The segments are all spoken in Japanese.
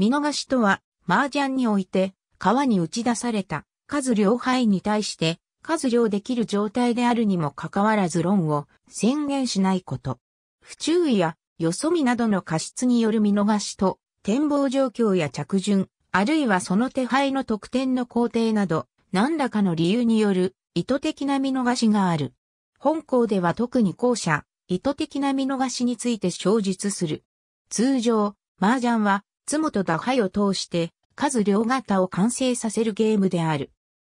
見逃しとは、麻雀において、川に打ち出された、数両牌に対して、数量できる状態であるにもかかわらず論を宣言しないこと。不注意や、よそ見などの過失による見逃しと、展望状況や着順、あるいはその手配の特典の工程など、何らかの理由による意図的な見逃しがある。本校では特に後者、意図的な見逃しについて詳述する。通常、麻雀は津本ダハを通して数両型を完成させるゲームである。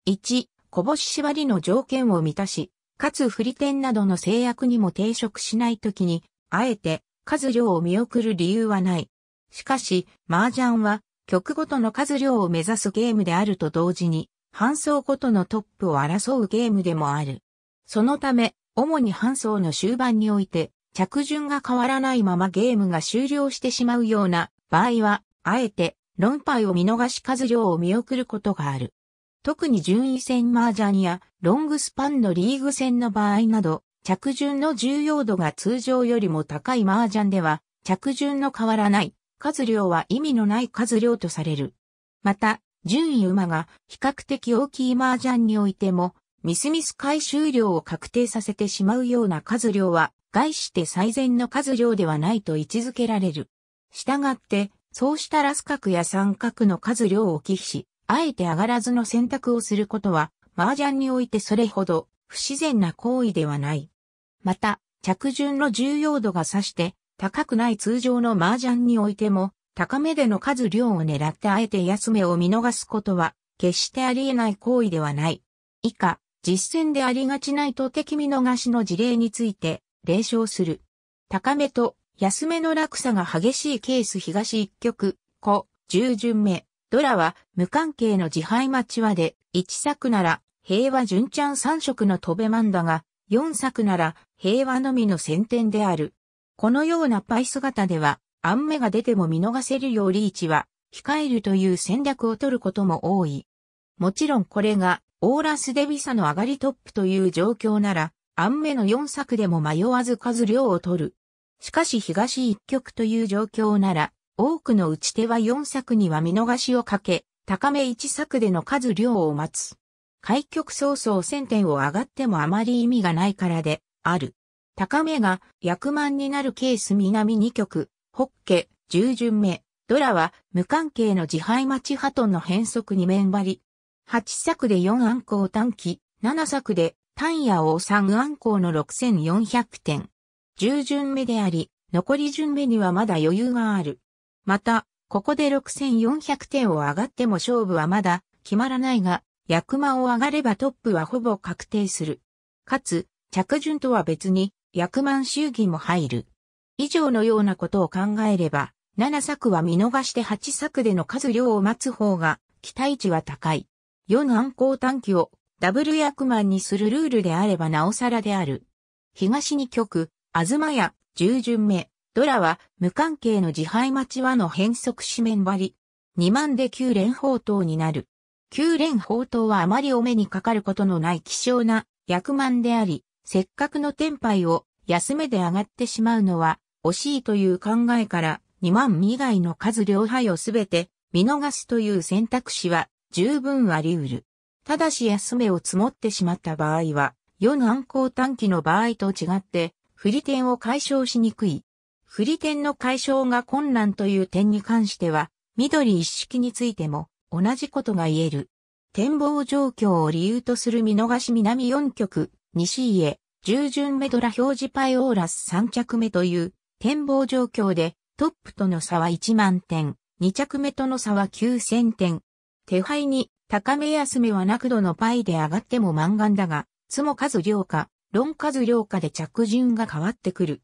1、こぼし縛りの条件を満たし、かつ振り点などの制約にも抵触しないときに、あえて数量を見送る理由はない。しかし、麻雀は曲ごとの数量を目指すゲームであると同時に、半層ごとのトップを争うゲームでもある。そのため、主に半層の終盤において、着順が変わらないままゲームが終了してしまうような場合は、あえて、論敗を見逃し数量を見送ることがある。特に順位戦麻雀やロングスパンのリーグ戦の場合など、着順の重要度が通常よりも高い麻雀では、着順の変わらない数量は意味のない数量とされる。また、順位馬が比較的大きい麻雀においても、ミスミス回収量を確定させてしまうような数量は、概して最善の数量ではないと位置づけられる。したがって、そうしたらス角や三角の数量を忌避し、あえて上がらずの選択をすることは、麻雀においてそれほど不自然な行為ではない。また、着順の重要度が差して、高くない通常の麻雀においても、高めでの数量を狙ってあえて安めを見逃すことは、決してあり得ない行為ではない。以下、実践でありがちないと敵見逃しの事例について、例証する。高めと安めの落差が激しいケース東一曲、子、十巡目、ドラは無関係の自敗町和で、一作なら平和純ちゃん三色の飛べマンだが、四作なら平和のみの先天である。このようなパイ姿では、アンメが出ても見逃せるようリーチは、控えるという戦略を取ることも多い。もちろんこれが、オーラスデビサの上がりトップという状況なら、アンメの4作でも迷わず数量を取る。しかし東一極という状況なら、多くの打ち手は4作には見逃しをかけ、高め1作での数量を待つ。開局早々1000点を上がってもあまり意味がないからで、ある。高めが役満になるケース南2局、ホッケ、十順巡目、ドラは無関係の自敗待ちハトンの変則に面張り。8作で4暗行短期、7作で単野王3暗行の6400点。10巡目であり、残り巡目にはまだ余裕がある。また、ここで6400点を上がっても勝負はまだ決まらないが、役満を上がればトップはほぼ確定する。かつ、着順とは別に、役満祝儀も入る。以上のようなことを考えれば、7作は見逃して8作での数量を待つ方が、期待値は高い。4暗行短期をダブル役満にするルールであればなおさらである。東に局、まや、十巡目、ドラは、無関係の自敗待ちはの変則紙面張り。二万で九連宝刀になる。九連宝刀はあまりお目にかかることのない希少な役満であり、せっかくの天杯を安めで上がってしまうのは惜しいという考えから二万以外の数両配をすべて見逃すという選択肢は十分あり得る。ただし安めを積もってしまった場合は、世の暗行短期の場合と違って不利点を解消しにくい。不利点の解消が困難という点に関しては、緑一式についても同じことが言える。展望状況を理由とする見逃し南4極、西家、従順メドラ表示パイオーラス3着目という展望状況でトップとの差は1万点、2着目との差は9000点。手配に高め安めはなくどのパイで上がっても満願だが、つも数量か、論数量下で着順が変わってくる。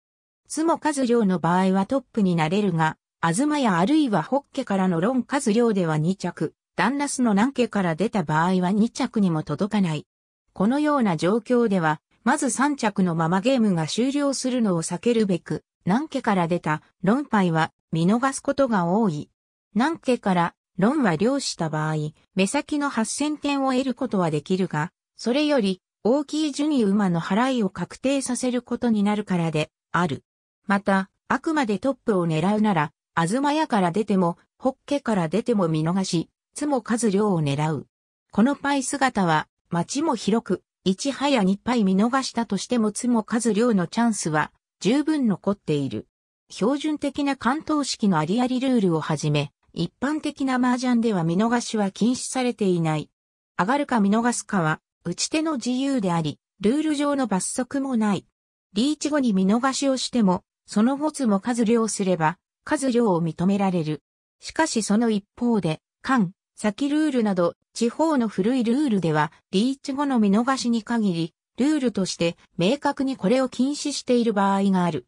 つも数量の場合はトップになれるが、あずまやあるいはホッケからの論数量では2着、ダンナスの何家から出た場合は2着にも届かない。このような状況では、まず3着のままゲームが終了するのを避けるべく、何家から出た論牌は見逃すことが多い。何家から論は量した場合、目先の8000点を得ることはできるが、それより大きい順位馬の払いを確定させることになるからで、ある。また、あくまでトップを狙うなら、あずまやから出ても、ホッケから出ても見逃し、つも数量を狙う。このパイ姿は、街も広く、1早やパイ見逃したとしてもつも数量のチャンスは、十分残っている。標準的な関東式のありありルールをはじめ、一般的な麻雀では見逃しは禁止されていない。上がるか見逃すかは、打ち手の自由であり、ルール上の罰則もない。リーチ後に見逃しをしても、その没も数量すれば、数量を認められる。しかしその一方で、間、先ルールなど、地方の古いルールでは、リーチ後の見逃しに限り、ルールとして明確にこれを禁止している場合がある。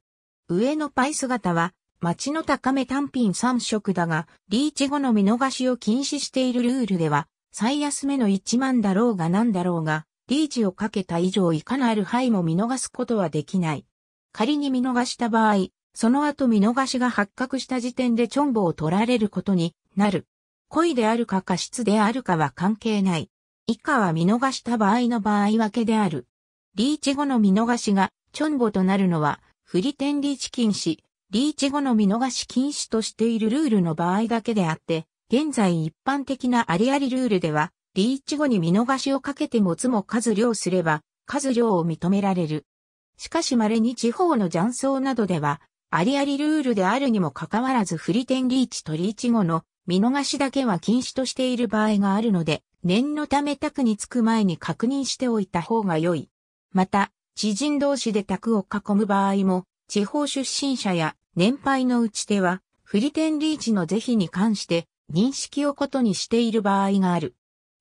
上のパイ姿は、町の高め単品3色だが、リーチ後の見逃しを禁止しているルールでは、最安めの1万だろうが何だろうが、リーチをかけた以上いかなる範囲も見逃すことはできない。仮に見逃した場合、その後見逃しが発覚した時点でチョンボを取られることになる。恋であるか過失であるかは関係ない。以下は見逃した場合の場合分けである。リーチ後の見逃しがチョンボとなるのは、フリテンリーチ禁止、リーチ後の見逃し禁止としているルールの場合だけであって、現在一般的なありありルールでは、リーチ後に見逃しをかけて持つも数量すれば、数量を認められる。しかし稀に地方の雀荘などでは、ありありルールであるにもかかわらずフリテンリーチとリーチ後の見逃しだけは禁止としている場合があるので、念のため卓に着く前に確認しておいた方が良い。また、知人同士で卓を囲む場合も、地方出身者や年配の打ち手は、フリテンリーチの是非に関して認識をことにしている場合がある。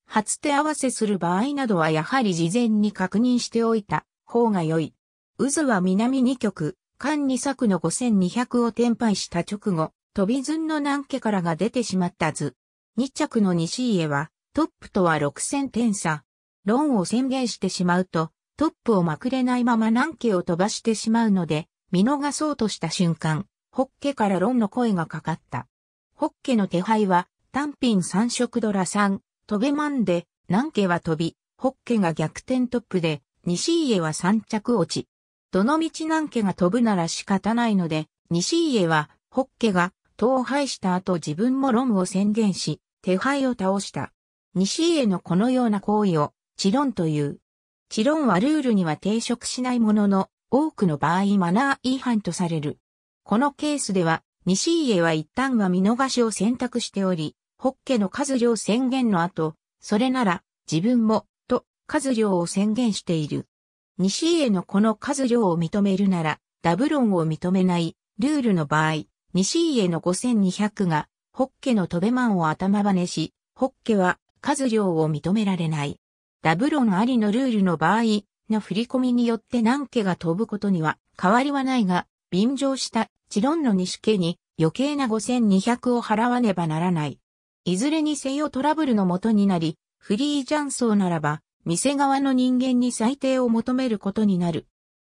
初手合わせする場合などはやはり事前に確認しておいた方が良い。渦は南2局、間2作の5200を転廃した直後、飛び順の南家からが出てしまった図。2着の西家は、トップとは6000点差。論を宣言してしまうと、トップをまくれないまま南家を飛ばしてしまうので、見逃そうとした瞬間、ホッケから論の声がかかった。ホッケの手配は、単品三色ドラ三、トゲマンで、南家は飛び、ホッケが逆転トップで、西家は三着落ち。どの道南家が飛ぶなら仕方ないので、西家は、ホッケが、倒廃した後自分もロムを宣言し、手配を倒した。西家のこのような行為を、チロンという。チロンはルールには抵触しないものの、多くの場合マナー違反とされる。このケースでは、西家は一旦は見逃しを選択しており、ホッケの数量宣言の後、それなら自分も、と数量を宣言している。西家のこの数量を認めるなら、ダブロンを認めない、ルールの場合、西家の5200が、ホッケの飛べマンを頭バネし、ホッケは数量を認められない。ダブロンありのルールの場合、の振り込みによって何家が飛ぶことには変わりはないが、便乗したチロンの西家に余計な5200を払わねばならない。いずれにせよトラブルの元になり、フリージャンソーならば、店側の人間に裁定を求めることになる。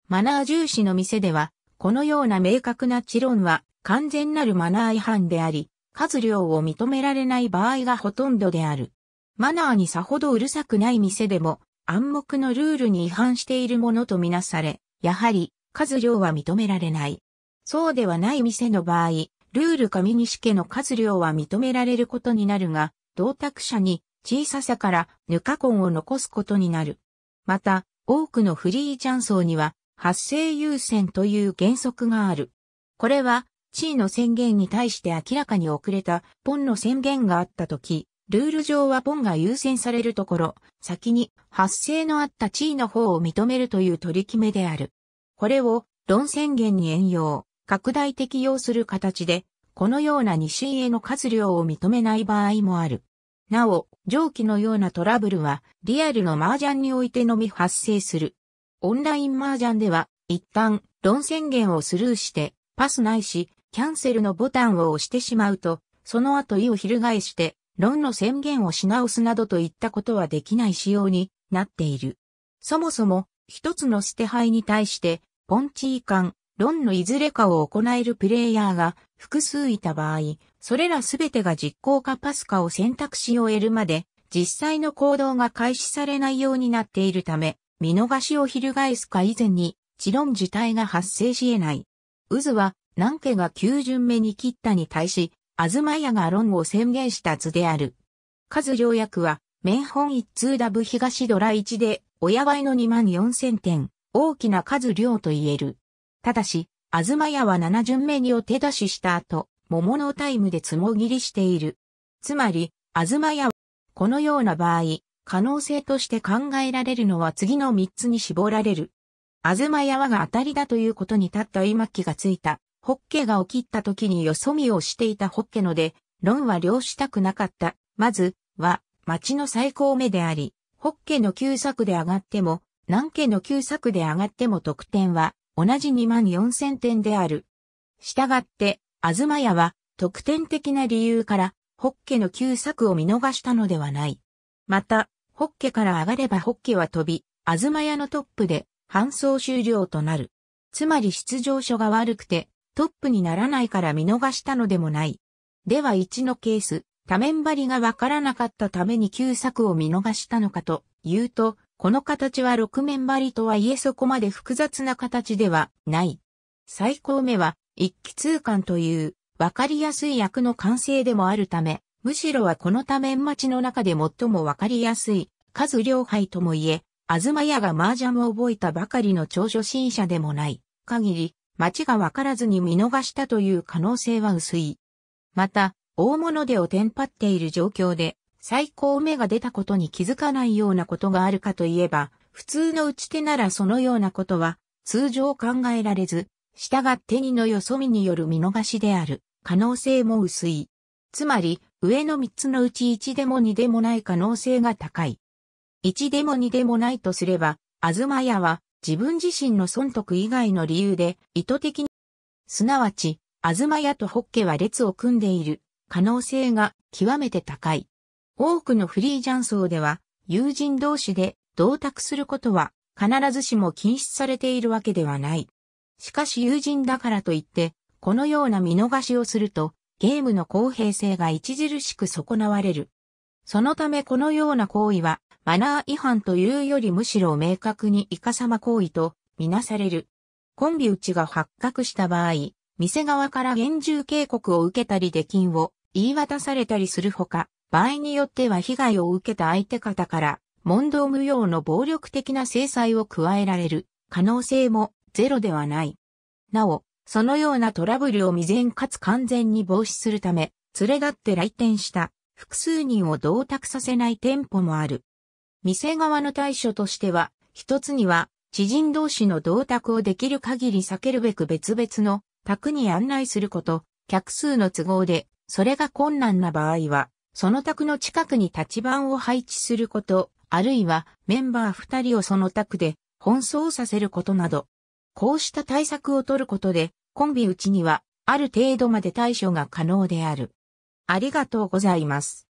マナー重視の店では、このような明確なチロンは完全なるマナー違反であり、数量を認められない場合がほとんどである。マナーにさほどうるさくない店でも暗黙のルールに違反しているものとみなされ、やはり数量は認められない。そうではない店の場合、ルール上西家の数量は認められることになるが、同卓者に小ささからぬか根を残すことになる。また、多くのフリーチャンソーには発生優先という原則がある。これは、地位の宣言に対して明らかに遅れたポンの宣言があったとき、ルール上はポンが優先されるところ、先に発生のあった地位の方を認めるという取り決めである。これを論宣言に援用、拡大適用する形で、このような西への活量を認めない場合もある。なお、上記のようなトラブルは、リアルの麻雀においてのみ発生する。オンライン麻雀では、一旦、論宣言をスルーして、パスないし、キャンセルのボタンを押してしまうと、その後意を翻して、論の宣言をし直すなどといったことはできない仕様になっている。そもそも、一つの捨て牌に対して、ポンチー間、論のいずれかを行えるプレイヤーが複数いた場合、それらすべてが実行かパスかを選択肢を得るまで、実際の行動が開始されないようになっているため、見逃しを翻すか以前に、知論自体が発生し得ない。渦は、南家が9巡目に切ったに対し、東屋が論を宣言した図である。数条約は、面本一通ダブ東ドラ1で、親倍の2万4000点。大きな数量と言える。ただし、東屋は7巡目にお手出しした後、桃のタイムでつもぎりしている。つまり、東屋は、このような場合、可能性として考えられるのは次の3つに絞られる。東屋はが当たりだということに立った今気がついた。ホッケが起きった時によそ見をしていたホッケので、論は了したくなかった。まず、は、町の最高目であり、ホッケの旧作で上がっても、南家の旧作で上がっても得点は同じ2万4000点である。したがって、東屋は得点的な理由から、ホッケの旧作を見逃したのではない。また、ホッケから上がればホッケは飛び、東屋のトップで、搬送終了となる。つまり出場所が悪くて、トップにならないから見逃したのでもない。では1のケース、多面張りがわからなかったために旧作を見逃したのかと、言うと、この形は6面張りとはいえそこまで複雑な形ではない。最高目は一気通貫というわかりやすい役の完成でもあるため、むしろはこの多面待ちの中で最もわかりやすい数両配ともいえ、東屋が麻雀を覚えたばかりの長所新者でもない限り、町がわからずに見逃したという可能性は薄い。また、大物でをてんパっている状況で、最高目が出たことに気づかないようなことがあるかといえば、普通の打ち手ならそのようなことは通常考えられず、従って2のよそ見による見逃しである可能性も薄い。つまり、上の3つのうち1でも2でもない可能性が高い。1でも2でもないとすれば、あずまやは自分自身の損得以外の理由で意図的に、すなわち、あずまやとホッケは列を組んでいる可能性が極めて高い。多くのフリージャン層では、友人同士で同卓することは必ずしも禁止されているわけではない。しかし友人だからといって、このような見逃しをすると、ゲームの公平性が著しく損なわれる。そのためこのような行為は、マナー違反というよりむしろ明確にイカサマ行為とみなされる。コンビ打ちが発覚した場合、店側から厳重警告を受けたり出禁を言い渡されたりするほか、場合によっては被害を受けた相手方から問答無用の暴力的な制裁を加えられる可能性もゼロではない。なお、そのようなトラブルを未然かつ完全に防止するため、連れ立って来店した複数人を同卓させない店舗もある。店側の対処としては、一つには、知人同士の同卓をできる限り避けるべく別々の宅に案内すること、客数の都合で、それが困難な場合は、その卓の近くに立番を配置すること、あるいはメンバー二人をその卓で奔走させることなど。こうした対策を取ることで、コンビちには、ある程度まで対処が可能である。ありがとうございます。